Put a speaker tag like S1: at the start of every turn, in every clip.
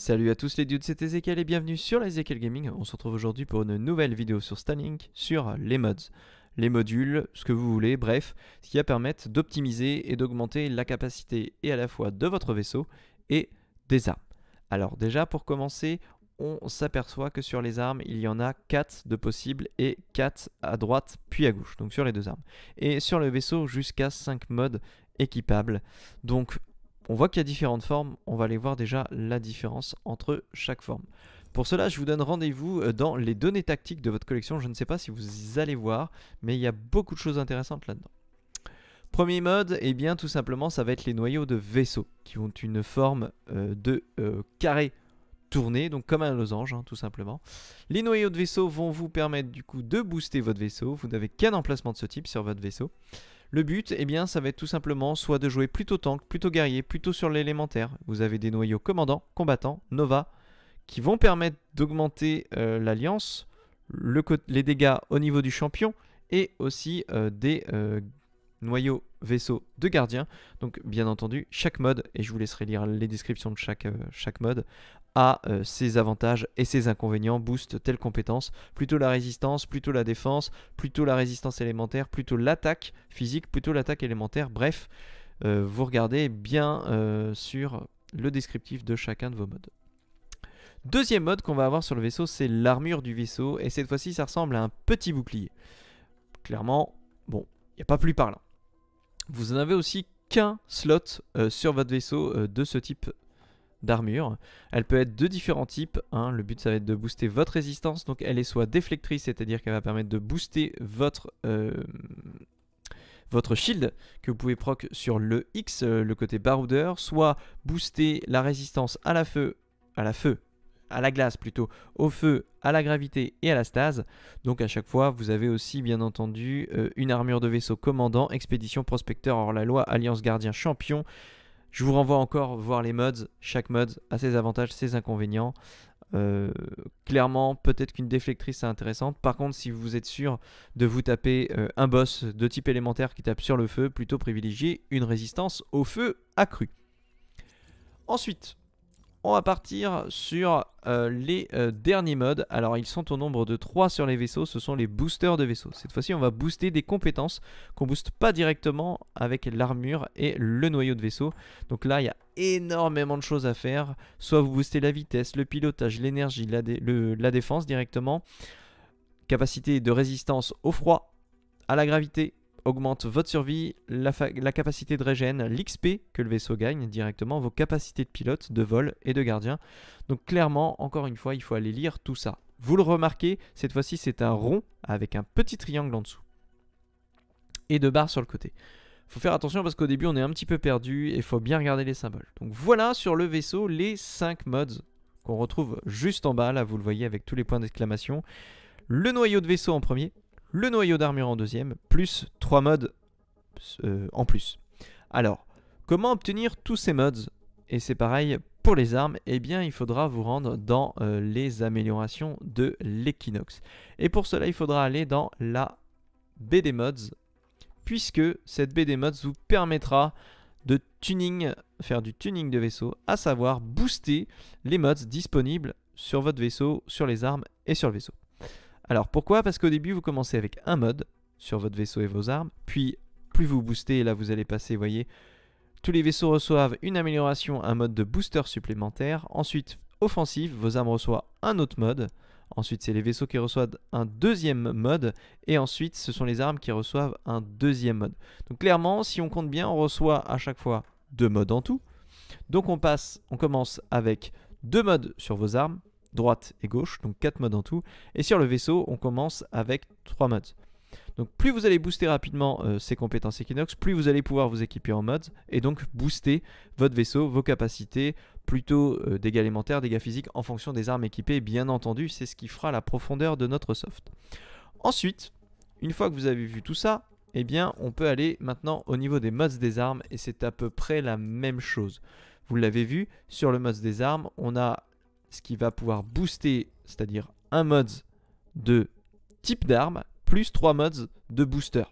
S1: Salut à tous les dudes, c'est Ezekiel et bienvenue sur Ezekiel Gaming. On se retrouve aujourd'hui pour une nouvelle vidéo sur Stunning sur les mods, les modules, ce que vous voulez, bref, ce qui va permettre d'optimiser et d'augmenter la capacité et à la fois de votre vaisseau et des armes. Alors déjà pour commencer, on s'aperçoit que sur les armes, il y en a 4 de possibles et 4 à droite puis à gauche, donc sur les deux armes. Et sur le vaisseau, jusqu'à 5 modes équipables. Donc on voit qu'il y a différentes formes, on va aller voir déjà la différence entre chaque forme. Pour cela, je vous donne rendez-vous euh, dans les données tactiques de votre collection. Je ne sais pas si vous allez voir, mais il y a beaucoup de choses intéressantes là-dedans. Premier mode, et eh bien tout simplement, ça va être les noyaux de vaisseau, qui ont une forme euh, de euh, carré tourné, donc comme un losange, hein, tout simplement. Les noyaux de vaisseau vont vous permettre du coup de booster votre vaisseau. Vous n'avez qu'un emplacement de ce type sur votre vaisseau. Le but, eh bien, ça va être tout simplement soit de jouer plutôt tank, plutôt guerrier, plutôt sur l'élémentaire. Vous avez des noyaux commandants, combattants, nova, qui vont permettre d'augmenter euh, l'alliance, les dégâts au niveau du champion, et aussi euh, des euh, noyaux vaisseaux de gardiens. Donc bien entendu, chaque mode, et je vous laisserai lire les descriptions de chaque, chaque mode, a euh, ses avantages et ses inconvénients, booste telle compétence, plutôt la résistance, plutôt la défense, plutôt la résistance élémentaire, plutôt l'attaque physique, plutôt l'attaque élémentaire, bref, euh, vous regardez bien euh, sur le descriptif de chacun de vos modes. Deuxième mode qu'on va avoir sur le vaisseau, c'est l'armure du vaisseau, et cette fois-ci ça ressemble à un petit bouclier. Clairement, bon, il n'y a pas plus parlant. Vous en avez aussi qu'un slot sur votre vaisseau de ce type d'armure. Elle peut être de différents types. Hein. Le but, ça va être de booster votre résistance. Donc, elle est soit déflectrice, c'est-à-dire qu'elle va permettre de booster votre, euh, votre shield que vous pouvez proc sur le X, euh, le côté baroudeur, soit booster la résistance à la feu, à la feu, à la glace plutôt, au feu, à la gravité et à la stase. Donc à chaque fois, vous avez aussi bien entendu euh, une armure de vaisseau commandant, expédition prospecteur hors la loi, alliance gardien champion, je vous renvoie encore voir les mods. Chaque mod a ses avantages, ses inconvénients. Euh, clairement, peut-être qu'une déflectrice est intéressante. Par contre, si vous êtes sûr de vous taper euh, un boss de type élémentaire qui tape sur le feu, plutôt privilégiez une résistance au feu accrue. Ensuite, on va partir sur euh, les euh, derniers modes. Alors ils sont au nombre de 3 sur les vaisseaux, ce sont les boosters de vaisseaux. Cette fois-ci on va booster des compétences qu'on booste pas directement avec l'armure et le noyau de vaisseau. Donc là il y a énormément de choses à faire. Soit vous boostez la vitesse, le pilotage, l'énergie, la défense directement. Capacité de résistance au froid, à la gravité, augmente votre survie, la, capacité de régène, l'XP que le vaisseau gagne directement, vos capacités de pilote, de vol et de gardien. Donc clairement, encore une fois, il faut aller lire tout ça. Vous le remarquez, cette fois-ci c'est un rond avec un petit triangle en dessous. Et deux barres sur le côté. Faut faire attention parce qu'au début on est un petit peu perdu et faut bien regarder les symboles. Donc voilà sur le vaisseau les 5 modes qu'on retrouve juste en bas, là vous le voyez avec tous les points d'exclamation. Le noyau de vaisseau en premier, le noyau d'armure en deuxième, plus 3 modes euh, en plus. Alors, comment obtenir tous ces mods Et c'est pareil pour les armes, eh bien il faudra vous rendre dans euh, les améliorations de l'Equinox. Et pour cela, il faudra aller dans la BD Mods, puisque cette BD Mods vous permettra de tuning, faire du tuning de vaisseau, à savoir booster les mods disponibles sur votre vaisseau, sur les armes et sur le vaisseau. Alors pourquoi Parce qu'au début, vous commencez avec un mode sur votre vaisseau et vos armes, puis plus vous boostez, là vous allez passer, vous voyez, tous les vaisseaux reçoivent une amélioration, un mode de booster supplémentaire. Ensuite, offensive, vos armes reçoivent un autre mode. Ensuite, c'est les vaisseaux qui reçoivent un deuxième mode. Et ensuite, ce sont les armes qui reçoivent un deuxième mode. Donc clairement, si on compte bien, on reçoit à chaque fois deux modes en tout. Donc on passe, on commence avec deux modes sur vos armes, droite et gauche, donc 4 modes en tout. Et sur le vaisseau, on commence avec 3 modes. Donc plus vous allez booster rapidement euh, ces compétences Equinox, plus vous allez pouvoir vous équiper en mods et donc booster votre vaisseau, vos capacités, plutôt euh, dégâts élémentaires, dégâts physiques en fonction des armes équipées. Bien entendu, c'est ce qui fera la profondeur de notre soft. Ensuite, une fois que vous avez vu tout ça, eh bien on peut aller maintenant au niveau des mods des armes et c'est à peu près la même chose. Vous l'avez vu, sur le mode des armes, on a ce qui va pouvoir booster, c'est-à-dire un mods de type d'arme plus trois mods de booster.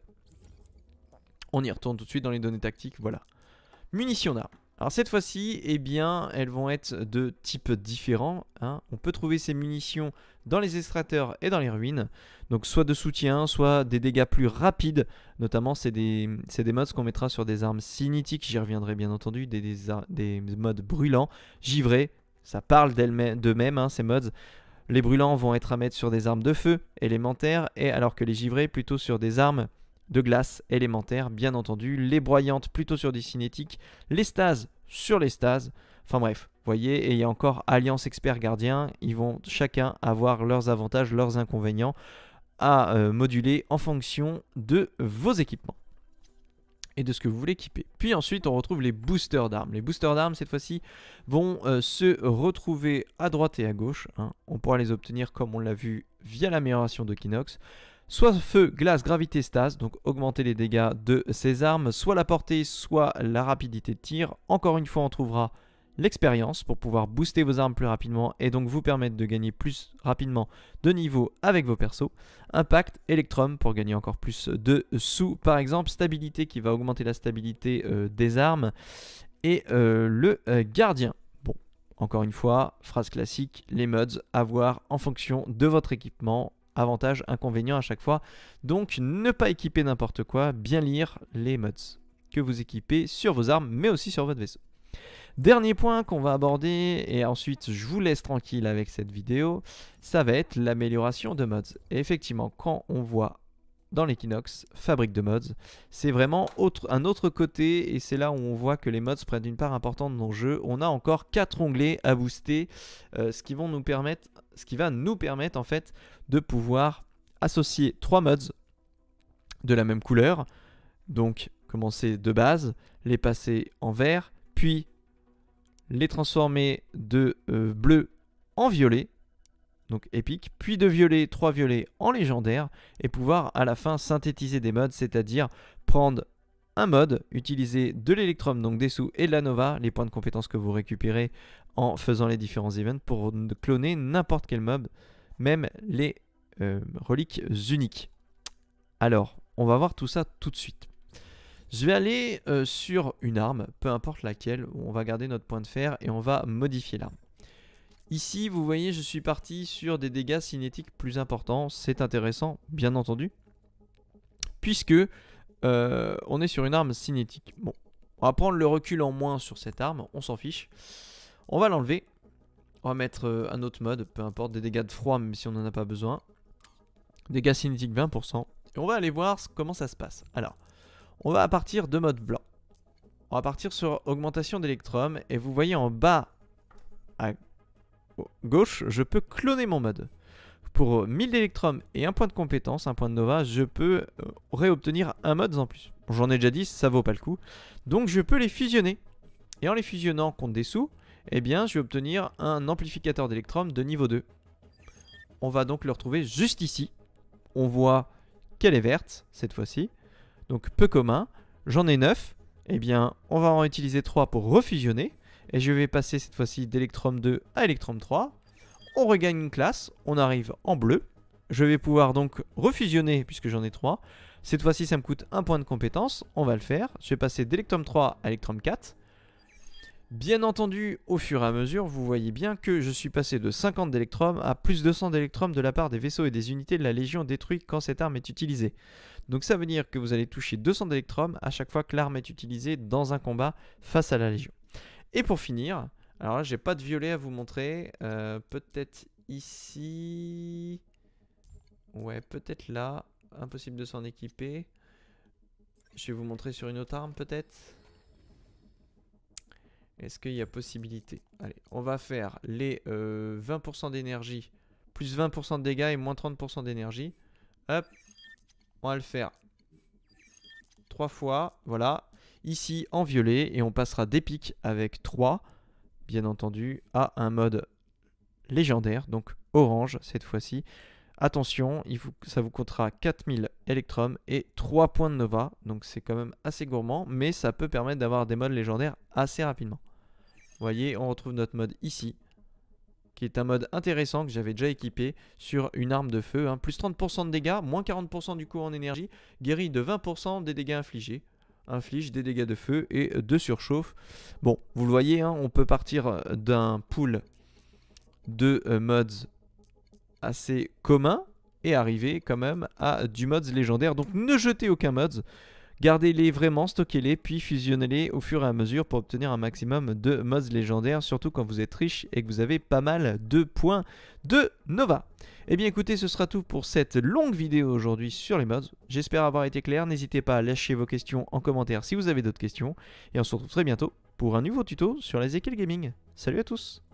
S1: On y retourne tout de suite dans les données tactiques, voilà. Munitions d'armes. Alors cette fois-ci, eh bien, elles vont être de types différents. Hein. On peut trouver ces munitions dans les extracteurs et dans les ruines. Donc soit de soutien, soit des dégâts plus rapides. Notamment, c'est des, des, mods qu'on mettra sur des armes cinétiques, j'y reviendrai bien entendu, des, des, des mods brûlants, givrés, ça parle d'eux-mêmes, hein, ces mods. Les brûlants vont être à mettre sur des armes de feu élémentaires, et alors que les givrés plutôt sur des armes de glace élémentaires, bien entendu. Les broyantes plutôt sur des cinétiques. Les stases sur les stases. Enfin bref, vous voyez, et il y a encore Alliance Expert Gardien. Ils vont chacun avoir leurs avantages, leurs inconvénients à euh, moduler en fonction de vos équipements et de ce que vous voulez équiper. Puis ensuite, on retrouve les boosters d'armes. Les boosters d'armes, cette fois-ci, vont euh, se retrouver à droite et à gauche. Hein. On pourra les obtenir, comme on l'a vu, via l'amélioration de Kinox. Soit feu, glace, gravité, stase, donc augmenter les dégâts de ces armes, soit la portée, soit la rapidité de tir. Encore une fois, on trouvera l'expérience pour pouvoir booster vos armes plus rapidement et donc vous permettre de gagner plus rapidement de niveau avec vos persos. Impact, Electrum pour gagner encore plus de sous par exemple. Stabilité qui va augmenter la stabilité euh, des armes. Et euh, le euh, gardien. Bon, encore une fois, phrase classique, les mods à voir en fonction de votre équipement. Avantages, inconvénients à chaque fois. Donc ne pas équiper n'importe quoi, bien lire les mods que vous équipez sur vos armes mais aussi sur votre vaisseau. Dernier point qu'on va aborder, et ensuite je vous laisse tranquille avec cette vidéo, ça va être l'amélioration de mods. Et effectivement, quand on voit dans l'Equinox, fabrique de mods. C'est vraiment autre, un autre côté et c'est là où on voit que les mods prennent une part importante dans le jeu. On a encore 4 onglets à booster, euh, ce, qui ce qui va nous permettre en fait de pouvoir associer 3 mods de la même couleur. Donc commencer de base, les passer en vert, puis les transformer de euh, bleu en violet, donc épique, puis de violet, trois violets en légendaire, et pouvoir à la fin synthétiser des modes, c'est-à-dire prendre un mode, utiliser de l'électrum, donc des sous et de la nova, les points de compétence que vous récupérez en faisant les différents events pour cloner n'importe quel mob, même les euh, reliques uniques. Alors, on va voir tout ça tout de suite. Je vais aller euh, sur une arme, peu importe laquelle, on va garder notre point de fer et on va modifier l'arme. Ici, vous voyez, je suis parti sur des dégâts cinétiques plus importants. C'est intéressant, bien entendu. Puisque euh, on est sur une arme cinétique. Bon, on va prendre le recul en moins sur cette arme, on s'en fiche. On va l'enlever. On va mettre euh, un autre mode, peu importe, des dégâts de froid, même si on n'en a pas besoin. Dégâts cinétiques 20%. Et on va aller voir comment ça se passe. Alors, on va partir de mode blanc. On va partir sur augmentation d'électrum et vous voyez en bas à gauche, je peux cloner mon mode. Pour 1000 d'électrum et un point de compétence, un point de Nova, je peux euh, réobtenir un mode en plus. J'en ai déjà dit, ça vaut pas le coup. Donc je peux les fusionner. Et en les fusionnant contre des sous, eh bien je vais obtenir un amplificateur d'électrum de niveau 2. On va donc le retrouver juste ici. On voit qu'elle est verte cette fois-ci donc peu commun. J'en ai 9. et eh bien, on va en utiliser 3 pour refusionner. Et je vais passer cette fois-ci d'Electrum 2 à Electrum 3. On regagne une classe, on arrive en bleu. Je vais pouvoir donc refusionner puisque j'en ai 3. Cette fois-ci, ça me coûte un point de compétence. On va le faire. Je vais passer d'Electrum 3 à Electrum 4. Bien entendu, au fur et à mesure, vous voyez bien que je suis passé de 50 d'électrum à plus de 200 d'électrum de la part des vaisseaux et des unités de la Légion détruites quand cette arme est utilisée. Donc ça veut dire que vous allez toucher 200 d'électrum à chaque fois que l'arme est utilisée dans un combat face à la Légion. Et pour finir, alors là j'ai pas de violet à vous montrer, euh, peut-être ici... Ouais, peut-être là, impossible de s'en équiper. Je vais vous montrer sur une autre arme peut-être est-ce qu'il y a possibilité Allez, on va faire les 20% euh, d'énergie, plus 20% de dégâts et moins 30% d'énergie. Hop, on va le faire trois fois, voilà. Ici, en violet, et on passera pics avec 3, bien entendu, à un mode légendaire, donc orange cette fois-ci. Attention, ça vous coûtera 4000 Electrum et 3 points de Nova, donc c'est quand même assez gourmand, mais ça peut permettre d'avoir des modes légendaires assez rapidement. Vous voyez, on retrouve notre mode ici, qui est un mode intéressant que j'avais déjà équipé sur une arme de feu. Hein. Plus 30% de dégâts, moins 40% du coût en énergie, guérit de 20% des dégâts infligés inflige des dégâts de feu et de surchauffe. Bon, vous le voyez, hein, on peut partir euh, d'un pool de euh, mods assez commun et arriver quand même à du mods légendaire. Donc ne jetez aucun mods. Gardez-les vraiment, stockez-les, puis fusionnez-les au fur et à mesure pour obtenir un maximum de mods légendaires, surtout quand vous êtes riche et que vous avez pas mal de points de Nova. Eh bien écoutez, ce sera tout pour cette longue vidéo aujourd'hui sur les mods. J'espère avoir été clair, n'hésitez pas à lâcher vos questions en commentaire si vous avez d'autres questions. Et on se retrouve très bientôt pour un nouveau tuto sur les équelles gaming. Salut à tous